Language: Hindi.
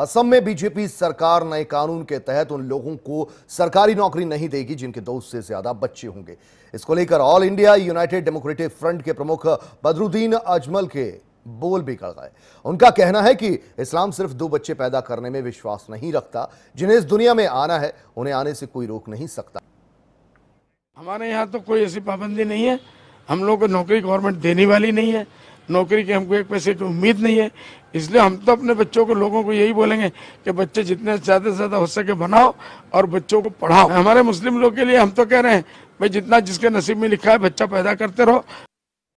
असम में बीजेपी सरकार नए कानून के तहत उन लोगों को सरकारी नौकरी नहीं देगी जिनके दो से ज्यादा बच्चे होंगे इसको लेकर All India United Democratic Front के प्रमुख बदरुद्दीन अजमल के बोल भी कर गए उनका कहना है कि इस्लाम सिर्फ दो बच्चे पैदा करने में विश्वास नहीं रखता जिन्हें इस दुनिया में आना है उन्हें आने से कोई रोक नहीं सकता हमारे यहाँ तो कोई ऐसी पाबंदी नहीं है हम लोग को नौकरी गवर्नमेंट देने वाली नहीं है नौकरी की हमको एक पैसे की उम्मीद नहीं है इसलिए हम तो अपने बच्चों को लोगों को यही बोलेंगे कि बच्चे जितने ज़्यादा से ज़्यादा हो सके बनाओ और बच्चों को पढ़ाओ हमारे मुस्लिम लोग के लिए हम तो कह रहे हैं भाई जितना जिसके नसीब में लिखा है बच्चा पैदा करते रहो